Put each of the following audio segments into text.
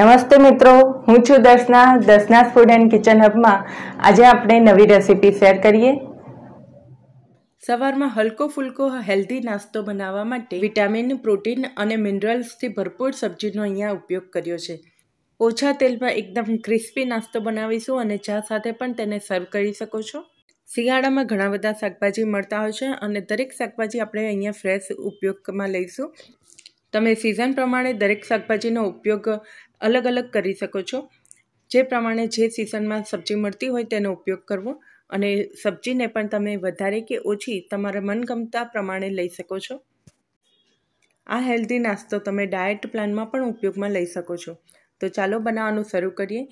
નમસ્તે મિત્રો હું છું Darshana Darshana food and kitchen હબમાં આજે આપણે નવી રેસીપી શેર કરીએ સવારમાં હલકો ફુલકો હેલ્ધી નાસ્તો બનાવવા માટે વિટામિન પ્રોટીન અને મિનરલ્સથી ભરપૂર સબ્જીનો અહીંયા ઉપયોગ કર્યો છે ઓછા તેલમાં એકદમ ક્રિસ્પી નાસ્તો બનાવીશું અને ચા સાથે પણ તેને સર્વ કરી શકો છો શિયાળામાં ઘણા બધા શાકભાજી મળતા હોય છે અને દરેક શાકભાજી આપણે અહીંયા ફ્રેશ ઉપયોગમાં લઈશું તમે સિઝન પ્રમાણે દરેક શાકભાજીનો ઉપયોગ અલગ અલગ કરી શકો છો જે પ્રમાણે જે સિઝનમાં સબ્જી મળતી હોય તેનો ઉપયોગ કરવો અને સબ્જીને પણ તમે વધારે કે ઓછી તમારા મનગમતા પ્રમાણે લઈ શકો છો આ હેલ્ધી નાસ્તો તમે ડાયટ પ્લાનમાં પણ ઉપયોગમાં લઈ શકો છો તો ચાલો બનાવવાનું શરૂ કરીએ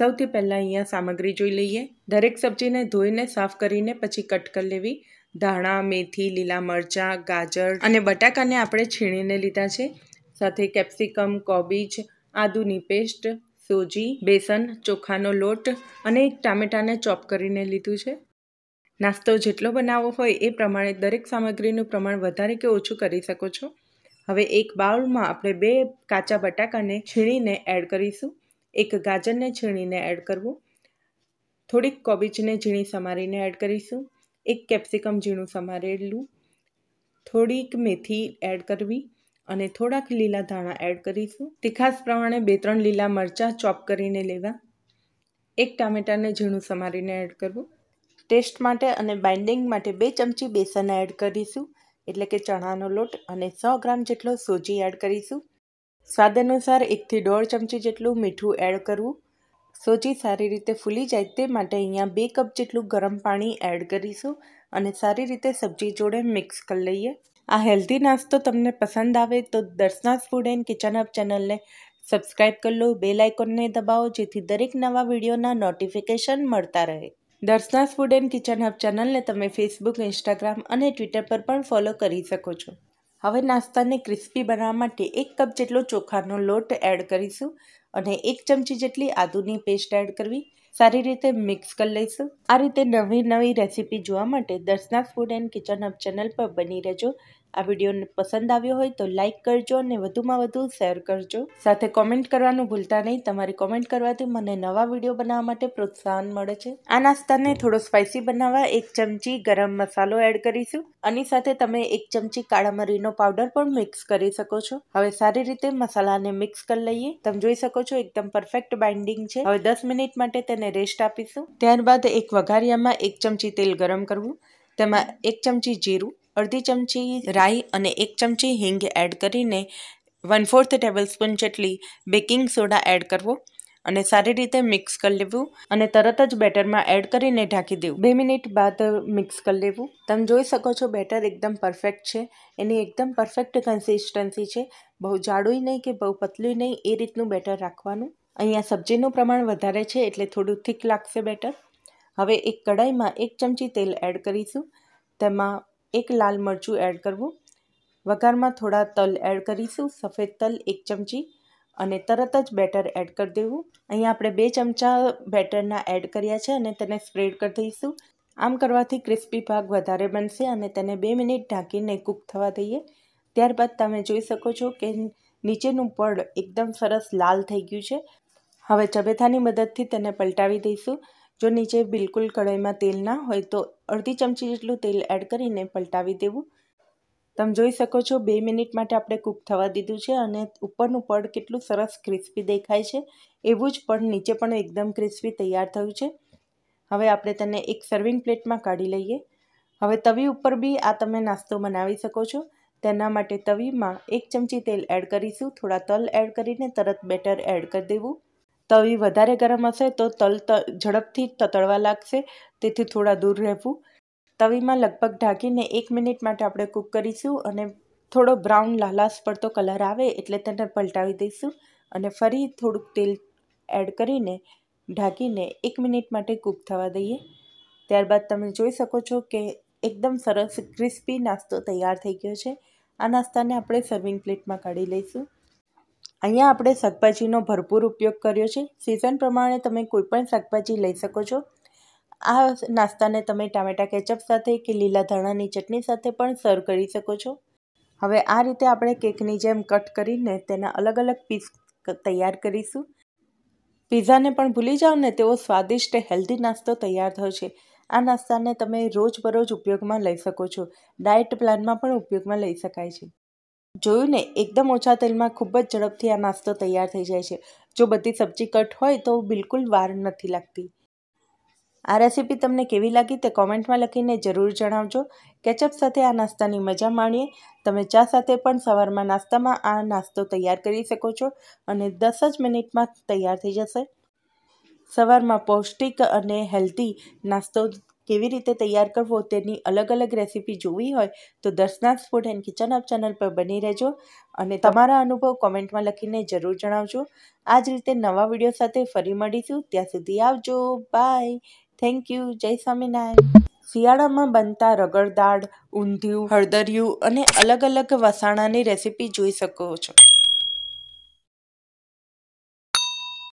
સૌથી પહેલાં અહીંયા સામગ્રી જોઈ લઈએ દરેક સબ્જીને ધોઈને સાફ કરીને પછી કટ કરી લેવી ધાણા મેથી લીલા મરચાં ગાજર અને બટાકાને આપણે છીણીને લીધા છે સાથે કેપ્સિકમ કોબીજ આદુની પેસ્ટ સોજી બેસન ચોખાનો લોટ અને એક ટામેટાને ચોપ કરીને લીધું છે નાસ્તો જેટલો બનાવવો હોય એ પ્રમાણે દરેક સામગ્રીનું પ્રમાણ વધારે કે ઓછું કરી શકો છો હવે એક બાઉલમાં આપણે બે કાચા બટાકાને છીણીને એડ કરીશું એક ગાજરને છીણીને એડ કરવું થોડીક કોબીજને ઝીણી સમારીને એડ કરીશું એક કેપ્સિકમ ઝીણું સમારેલું થોડીક મેથી એડ કરવી અને થોડાક લીલા ધાણા એડ કરીશું તીખાસ પ્રમાણે બે ત્રણ લીલા મરચાં ચોપ કરીને લેવા એક ટામેટાને ઝીણું સમારીને એડ કરવું ટેસ્ટ માટે અને બાઇન્ડિંગ માટે બે ચમચી બેસન એડ કરીશું એટલે કે ચણાનો લોટ અને સો ગ્રામ જેટલો સોજી એડ કરીશું સ્વાદ અનુસાર એકથી દોઢ ચમચી જેટલું મીઠું એડ કરવું સોજી સારી રીતે ફૂલી જાય તે માટે અહીંયા બે કપ જેટલું ગરમ પાણી એડ કરીશું અને સારી રીતે સબ્જી જોડે મિક્સ કરી લઈએ આ હેલ્ધી નાસ્તો તમને પસંદ આવે તો Darshana's food and kitchen hub ચેનલને સબસ્ક્રાઇબ કરી લો બેલ આઇકોનને દબાવો જેથી દરેક નવા વિડીયોના નોટિફિકેશન મળતા રહે Darshana's food and kitchen hub ચેનલને તમે ફેસબુક ઇન્સ્ટાગ્રામ અને ટ્વિટર પર પણ ફોલો કરી શકો છો હવે નાસ્તાને ક્રિસ્પી બનાવવા માટે એક કપ જેટલો ચોખાનો લોટ એડ કરીશું અને એક ચમચી જેટલી આદુની પેસ્ટ એડ કરવી સારી રીતે મિક્સ કરી લઈશું આ રીતે નવી નવી રેસીપી જોવા માટે Darshana food and kitchen hub channel પર બની રહેજો આ વિડીયો પસંદ આવ્યો હોય તો લાઇક કરજો અને વધુમાં વધુ શેર કરજો સાથે કોમેન્ટ કરવાનું ભૂલતા નહીં તમારી કોમેન્ટ કરવાથી મને નવા વિડીયો બનાવવા માટે પ્રોત્સાહન મળે છે આ નાસ્તાને થોડો સ્પાઇસી બનાવવા એક ચમચી ગરમ મસાલો એડ કરીશું આની સાથે તમે એક ચમચી કાળા મરીનો પાવડર પણ મિક્સ કરી શકો છો હવે સારી રીતે મસાલાને મિક્સ કરી લઈએ તમે જોઈ શકો છો એકદમ પરફેક્ટ બાઇન્ડિંગ છે હવે દસ મિનિટ માટે તેને રેસ્ટ આપીશું ત્યારબાદ એક વઘારિયામાં એક ચમચી તેલ ગરમ કરવું તેમાં એક ચમચી જીરું અડધી ચમચી રાઈ અને એક ચમચી હિંગ એડ કરીને વન ફોર્થ ટેબલ સ્પૂન જેટલી બેકિંગ સોડા એડ કરવો અને સારી રીતે મિક્સ કરી લેવું અને તરત જ બેટરમાં એડ કરીને ઢાંકી દેવું બે મિનિટ બાદ મિક્સ કરી લેવું તમે જોઈ શકો છો બેટર એકદમ પરફેક્ટ છે એની એકદમ પરફેક્ટ કન્સિસ્ટન્સી છે બહુ જાડુંય નહીં કે બહુ પતલું નહીં એ રીતનું બેટર રાખવાનું અહીંયા સબ્જીનું પ્રમાણ વધારે છે એટલે થોડું થીક લાગશે બેટર હવે એક કડાઈમાં એક ચમચી તેલ એડ કરીશું તેમાં એક લાલ મરચું એડ કરવું વઘારમાં થોડા તલ એડ કરીશું સફેદ તલ એક ચમચી અને તરત જ બેટર એડ કરી દેવું અહીંયા આપણે બે ચમચા બેટરના એડ કર્યા છે અને તેને સ્પ્રેડ કરી દઈશું આમ કરવાથી ક્રિસ્પી ભાગ વધારે બનશે અને તેને બે મિનિટ ઢાંકીને કૂક થવા દઈએ ત્યારબાદ તમે જોઈ શકો છો કે નીચેનું પડ એકદમ સરસ લાલ થઈ ગયું છે હવે ચબેથાની મદદથી તેને પલટાવી દઈશું જો નીચે બિલકુલ કઢાઈમાં તેલ ના હોય તો અડધી ચમચી જેટલું તેલ એડ કરીને પલટાવી દેવું તમે જોઈ શકો છો બે મિનિટ માટે આપણે કૂક થવા દીધું છે અને ઉપરનું પડ કેટલું સરસ ક્રિસ્પી દેખાય છે એવું જ પડ નીચે પણ એકદમ ક્રિસ્પી તૈયાર થયું છે હવે આપણે તેને એક સર્વિંગ પ્લેટમાં કાઢી લઈએ હવે તવી ઉપર બી આ તમે નાસ્તો બનાવી શકો છો તેના માટે તવીમાં એક ચમચી તેલ એડ કરીશું થોડા તલ એડ કરીને તરત બેટર એડ કરી દેવું તવી વધારે ગરમ હશે તો તલ ઝડપથી તતળવા લાગશે તેથી થોડા દૂર રહેવું તવીમાં લગભગ ઢાંકીને એક મિનિટ માટે આપણે કૂક કરીશું અને થોડો બ્રાઉન લાલાસ પડતો કલર આવે એટલે તેને પલટાવી દઈશું અને ફરી થોડુંક તેલ એડ કરીને ઢાંકીને એક મિનિટ માટે કૂક થવા દઈએ ત્યારબાદ તમે જોઈ શકો છો કે એકદમ સરસ ક્રિસ્પી નાસ્તો તૈયાર થઈ ગયો છે આ નાસ્તાને આપણે સર્વિંગ પ્લેટમાં કાઢી લઈશું અહીંયા આપણે શાકભાજીનો ભરપૂર ઉપયોગ કર્યો છે સિઝન પ્રમાણે તમે કોઈપણ શાકભાજી લઈ શકો છો આ નાસ્તાને તમે ટામેટા કેચઅપ સાથે કે લીલા ધાણાની ચટણી સાથે પણ સર્વ કરી શકો છો હવે આ રીતે આપણે કેકની જેમ કટ કરીને તેના અલગ અલગ પીસ તૈયાર કરીશું પીઝાને પણ ભૂલી જાઓ ને તેવો સ્વાદિષ્ટ હેલ્ધી નાસ્તો તૈયાર થયો છે આ નાસ્તાને તમે રોજબરોજ ઉપયોગમાં લઈ શકો છો ડાયટ પ્લાનમાં પણ ઉપયોગમાં લઈ શકાય છે જોયું ને એકદમ ઓછા તેલમાં ખૂબ જ ઝડપથી આ નાસ્તો તૈયાર થઈ જાય છે જો બધી સબ્જી કટ હોય તો બિલકુલ વાર નથી લાગતી આ રેસીપી તમને કેવી લાગી તે કોમેન્ટમાં લખીને જરૂર જણાવજો કેચઅપ સાથે આ નાસ્તાની મજા માણીએ તમે ચા સાથે પણ સવારમાં નાસ્તામાં આ નાસ્તો તૈયાર કરી શકો છો અને દસ જ મિનિટમાં તૈયાર થઈ જશે સવારમાં પૌષ્ટિક અને હેલ્ધી નાસ્તો કેવી રીતે તૈયાર કરવો તેની અલગ અલગ રેસીપી જોવી હોય તો Darshana's food and kitchen hub channel પર બની રહેજો અને તમારા અનુભવ કોમેન્ટમાં લખીને જરૂર જણાવજો આ જ રીતે નવા વિડીયો સાથે ફરી મળીશું ત્યાં સુધી આવજો બાય થેન્ક યુ જય સ્વામિનારાયણ શિયાળામાં બનતા રગડદાળ ઊંધિયું હળદરિયું અને અલગ અલગ વસાણાની રેસીપી જોઈ શકો છો